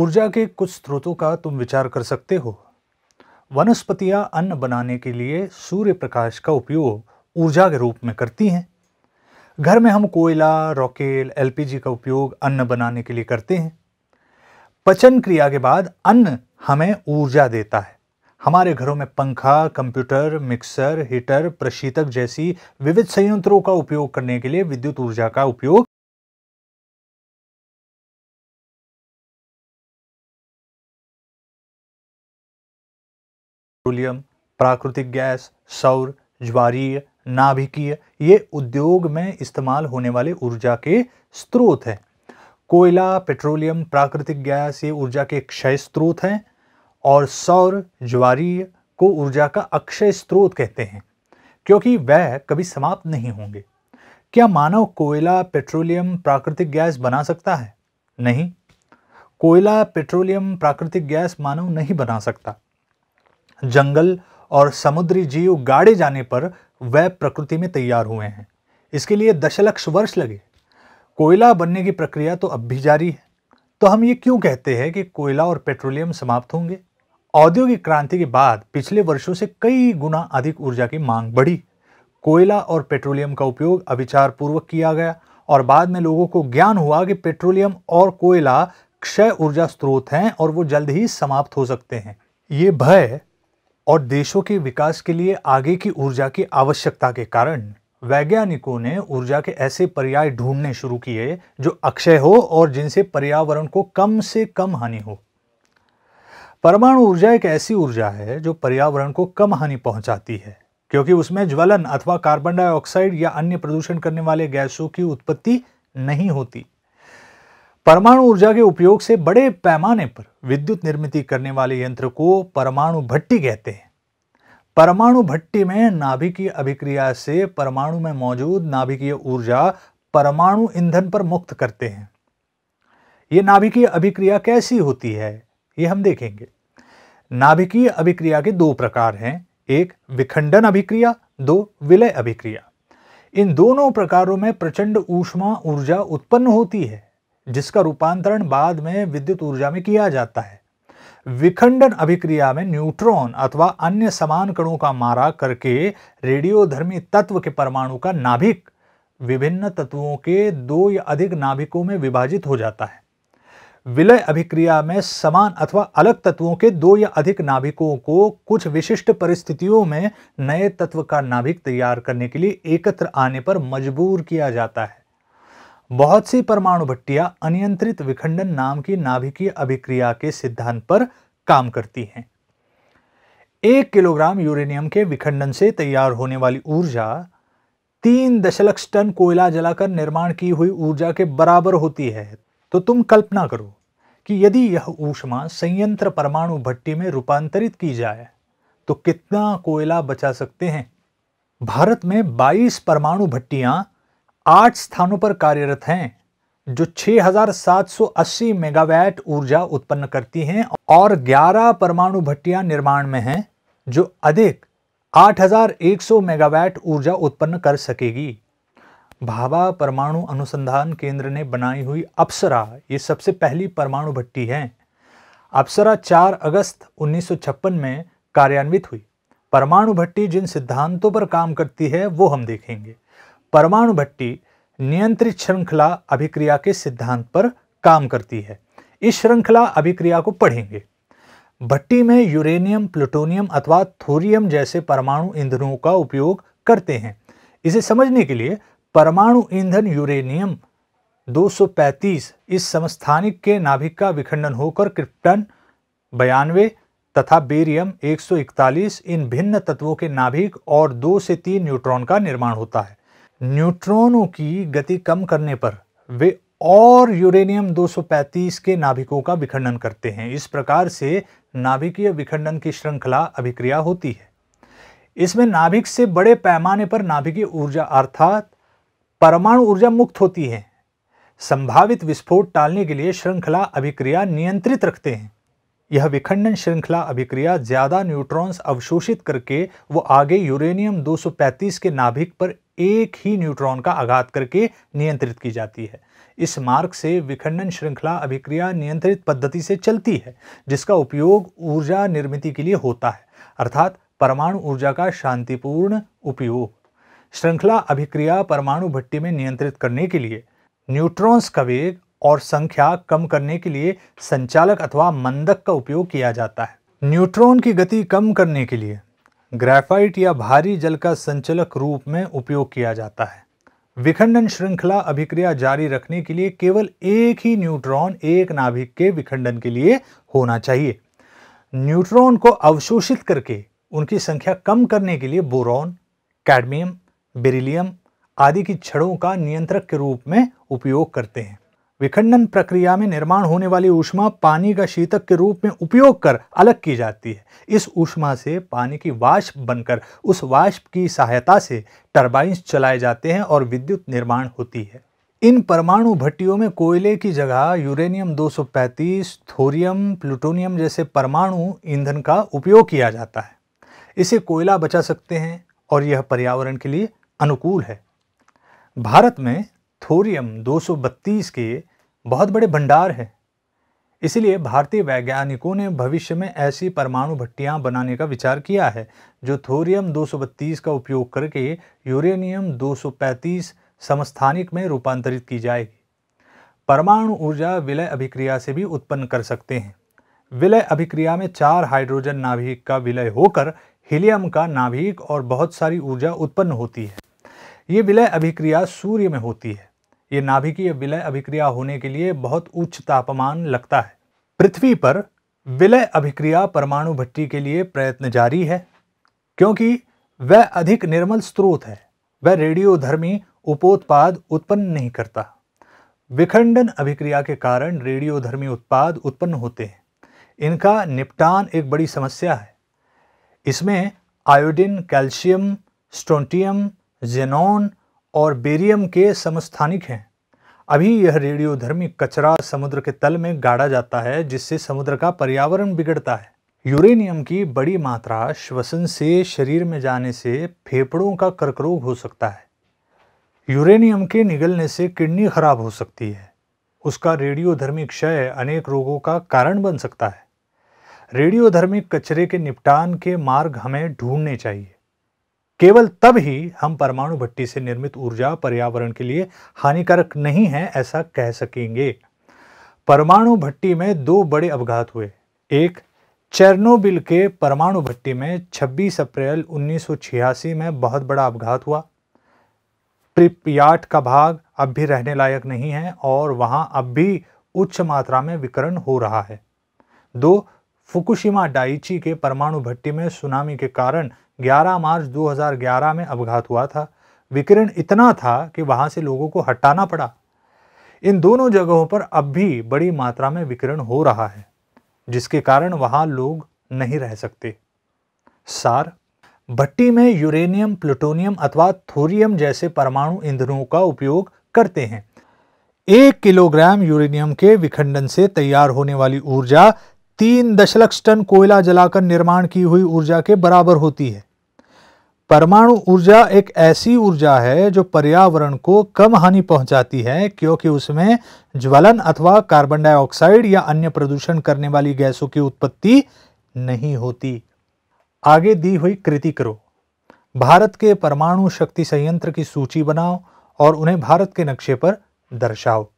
ऊर्जा के कुछ स्रोतों का तुम विचार कर सकते हो वनस्पतियां अन्न बनाने के लिए सूर्य प्रकाश का उपयोग ऊर्जा के रूप में करती हैं घर में हम कोयला रॉकेल एलपीजी का उपयोग अन्न बनाने के लिए करते हैं पचन क्रिया के बाद अन्न हमें ऊर्जा देता है हमारे घरों में पंखा कंप्यूटर मिक्सर हीटर प्रशीतक जैसी विविध संयंत्रों का उपयोग करने के लिए विद्युत ऊर्जा का उपयोग पेट्रोलियम प्राकृतिक गैस सौर ज्वारीय नाभिकीय ये उद्योग में इस्तेमाल होने वाले ऊर्जा के स्रोत हैं कोयला पेट्रोलियम प्राकृतिक गैस ये ऊर्जा के क्षय स्रोत हैं और सौर ज्वारीय को ऊर्जा का अक्षय स्रोत कहते हैं क्योंकि वह कभी समाप्त नहीं होंगे क्या मानव कोयला पेट्रोलियम प्राकृतिक गैस बना सकता है नहीं कोयला पेट्रोलियम प्राकृतिक गैस मानव नहीं बना सकता जंगल और समुद्री जीव गाड़े जाने पर वह प्रकृति में तैयार हुए हैं इसके लिए दशलक्ष वर्ष लगे कोयला बनने की प्रक्रिया तो अब भी जारी है तो हम ये क्यों कहते हैं कि कोयला और पेट्रोलियम समाप्त होंगे औद्योगिक क्रांति के बाद पिछले वर्षों से कई गुना अधिक ऊर्जा की मांग बढ़ी कोयला और पेट्रोलियम का उपयोग अविचार पूर्वक किया गया और बाद में लोगों को ज्ञान हुआ कि पेट्रोलियम और कोयला क्षय ऊर्जा स्रोत हैं और वो जल्द ही समाप्त हो सकते हैं ये भय और देशों के विकास के लिए आगे की ऊर्जा की आवश्यकता के कारण वैज्ञानिकों ने ऊर्जा के ऐसे पर्याय ढूंढने शुरू किए जो अक्षय हो और जिनसे पर्यावरण को कम से कम हानि हो परमाणु ऊर्जा एक ऐसी ऊर्जा है जो पर्यावरण को कम हानि पहुंचाती है क्योंकि उसमें ज्वलन अथवा कार्बन डाइऑक्साइड या अन्य प्रदूषण करने वाले गैसों की उत्पत्ति नहीं होती परमाणु ऊर्जा के उपयोग से बड़े पैमाने पर विद्युत निर्मित करने वाले यंत्र को परमाणु भट्टी कहते हैं परमाणु भट्टी में नाभिकीय अभिक्रिया से परमाणु में मौजूद नाभिकीय ऊर्जा परमाणु ईंधन पर मुक्त करते हैं ये नाभिकीय अभिक्रिया कैसी होती है ये हम देखेंगे नाभिकीय अभिक्रिया के दो प्रकार हैं एक विखंडन अभिक्रिया दो विलय अभिक्रिया इन दोनों प्रकारों में प्रचंड ऊष्मा ऊर्जा उत्पन्न होती है जिसका रूपांतरण बाद में विद्युत ऊर्जा में किया जाता है विखंडन अभिक्रिया में न्यूट्रॉन अथवा अन्य समान कणों का मारा करके रेडियोधर्मी तत्व के परमाणु का नाभिक विभिन्न तत्वों के दो या अधिक नाभिकों में विभाजित हो जाता है विलय अभिक्रिया में समान अथवा अलग तत्वों के दो या अधिक नाभिकों को कुछ विशिष्ट परिस्थितियों में नए तत्व का नाभिक तैयार करने के लिए एकत्र आने पर मजबूर किया जाता है बहुत सी परमाणु भट्टियां अनियंत्रित विखंडन नाम की नाभिकीय अभिक्रिया के सिद्धांत पर काम करती हैं एक किलोग्राम यूरेनियम के विखंडन से तैयार होने वाली ऊर्जा तीन दशलक्ष टन कोयला जलाकर निर्माण की हुई ऊर्जा के बराबर होती है तो तुम कल्पना करो कि यदि यह ऊष्मा संयंत्र परमाणु भट्टी में रूपांतरित की जाए तो कितना कोयला बचा सकते हैं भारत में 22 परमाणु भट्टियां आठ स्थानों पर कार्यरत हैं जो 6,780 मेगावाट ऊर्जा उत्पन्न करती हैं और 11 परमाणु भट्टियां निर्माण में हैं जो अधिक 8,100 मेगावाट ऊर्जा उत्पन्न कर सकेगी भाभा परमाणु अनुसंधान केंद्र ने बनाई हुई अप्सरा ये सबसे पहली परमाणु भट्टी है अप्सरा 4 अगस्त 1956 में कार्यान्वित हुई परमाणु भट्टी जिन सिद्धांतों पर काम करती है वो हम देखेंगे परमाणु भट्टी नियंत्रित श्रृंखला अभिक्रिया के सिद्धांत पर काम करती है इस श्रृंखला अभिक्रिया को पढ़ेंगे भट्टी में यूरेनियम प्लूटोनियम अथवा थोरियम जैसे परमाणु ईंधनों का उपयोग करते हैं इसे समझने के लिए परमाणु ईंधन यूरेनियम 235 इस समस्थानिक के नाभिक का विखंडन होकर क्रिप्टन बयानवे तथा बेरियम 141 इन भिन्न तत्वों के नाभिक और दो से तीन न्यूट्रॉन का निर्माण होता है न्यूट्रॉनों की गति कम करने पर वे और यूरेनियम 235 के नाभिकों का विखंडन करते हैं इस प्रकार से नाभिकीय विखंडन की श्रृंखला अभिक्रिया होती है इसमें नाभिक से बड़े पैमाने पर नाभिकीय ऊर्जा अर्थात परमाणु ऊर्जा मुक्त होती है संभावित विस्फोट टालने के लिए श्रृंखला अभिक्रिया नियंत्रित रखते हैं यह विखंडन श्रृंखला अभिक्रिया ज़्यादा न्यूट्रॉन्स अवशोषित करके वो आगे यूरेनियम 235 के नाभिक पर एक ही न्यूट्रॉन का आघात करके नियंत्रित की जाती है इस मार्ग से विखंडन श्रृंखला अभिक्रिया नियंत्रित पद्धति से चलती है जिसका उपयोग ऊर्जा निर्मित के लिए होता है अर्थात परमाणु ऊर्जा का शांतिपूर्ण उपयोग श्रृंखला अभिक्रिया परमाणु भट्टी में नियंत्रित करने के लिए न्यूट्रॉन्स का वेग और संख्या कम करने के लिए संचालक अथवा मंदक का उपयोग किया जाता है न्यूट्रॉन की गति कम करने के लिए ग्रेफाइट या भारी जल का संचलक रूप में उपयोग किया जाता है विखंडन श्रृंखला अभिक्रिया जारी रखने के लिए केवल एक ही न्यूट्रॉन एक नाभिक के विखंडन के लिए होना चाहिए न्यूट्रॉन को अवशोषित करके उनकी संख्या कम करने के लिए बोरॉन कैडमियम बेरिलियम आदि की छड़ों का नियंत्रक के रूप में उपयोग करते हैं विखंडन प्रक्रिया में निर्माण होने वाली ऊष्मा पानी का शीतक के रूप में उपयोग कर अलग की जाती है इस ऊष्मा से पानी की वाष्प बनकर उस वाष्प की सहायता से टरबाइंस चलाए जाते हैं और विद्युत निर्माण होती है इन परमाणु भट्टियों में कोयले की जगह यूरेनियम 235, थोरियम प्लूटोनियम जैसे परमाणु ईंधन का उपयोग किया जाता है इसे कोयला बचा सकते हैं और यह पर्यावरण के लिए अनुकूल है भारत में थोरियम 232 के बहुत बड़े भंडार हैं इसलिए भारतीय वैज्ञानिकों ने भविष्य में ऐसी परमाणु भट्टियां बनाने का विचार किया है जो थोरियम 232 का उपयोग करके यूरेनियम 235 समस्थानिक में रूपांतरित की जाएगी परमाणु ऊर्जा विलय अभिक्रिया से भी उत्पन्न कर सकते हैं विलय अभिक्रिया में चार हाइड्रोजन नाभिक का विलय होकर हीलियम का नाभिक और बहुत सारी ऊर्जा उत्पन्न होती है ये विलय अभिक्रिया सूर्य में होती है ये नाभिकीय विलय अभिक्रिया होने के लिए बहुत उच्च तापमान लगता है पृथ्वी पर विलय अभिक्रिया परमाणु भट्टी के लिए प्रयत्न जारी है क्योंकि वह अधिक निर्मल स्रोत है वह रेडियोधर्मी उपोत्पाद उत्पन्न नहीं करता विखंडन अभिक्रिया के कारण रेडियोधर्मी उत्पाद उत्पन्न होते हैं इनका निपटान एक बड़ी समस्या है इसमें आयोडीन कैल्शियम स्ट्रोंटियम जेनोन और बेरियम के समस्थानिक हैं अभी यह रेडियोधर्मी कचरा समुद्र के तल में गाड़ा जाता है जिससे समुद्र का पर्यावरण बिगड़ता है यूरेनियम की बड़ी मात्रा श्वसन से शरीर में जाने से फेफड़ों का कर्क रोग हो सकता है यूरेनियम के निगलने से किडनी खराब हो सकती है उसका रेडियोधर्मी क्षय अनेक रोगों का कारण बन सकता है रेडियोधर्मी कचरे के निपटान के मार्ग हमें ढूंढने चाहिए केवल तब ही हम परमाणु भट्टी से निर्मित ऊर्जा पर्यावरण के लिए हानिकारक नहीं है ऐसा कह सकेंगे परमाणु भट्टी में दो बड़े अपघात हुए एक चेरनोबिल के परमाणु भट्टी में 26 अप्रैल 1986 में बहुत बड़ा अपघात हुआ प्रिपयाट का भाग अब भी रहने लायक नहीं है और वहां अब भी उच्च मात्रा में विकरण हो रहा है दो फुकुशिमा डाइची के परमाणु भट्टी में सुनामी के कारण 11 मार्च 2011 में अपघात हुआ था विकिरण इतना था कि वहां से लोगों को हटाना पड़ा इन दोनों जगहों पर अब भी बड़ी मात्रा में विकिरण हो रहा है जिसके कारण वहां लोग नहीं रह सकते सार भट्टी में यूरेनियम प्लूटोनियम अथवा थोरियम जैसे परमाणु ईंधनों का उपयोग करते हैं एक किलोग्राम यूरेनियम के विखंडन से तैयार होने वाली ऊर्जा तीन दशलक्ष टन कोयला जलाकर निर्माण की हुई ऊर्जा के बराबर होती है परमाणु ऊर्जा एक ऐसी ऊर्जा है जो पर्यावरण को कम हानि पहुंचाती है क्योंकि उसमें ज्वलन अथवा कार्बन डाइऑक्साइड या अन्य प्रदूषण करने वाली गैसों की उत्पत्ति नहीं होती आगे दी हुई कृति करो भारत के परमाणु शक्ति संयंत्र की सूची बनाओ और उन्हें भारत के नक्शे पर दर्शाओ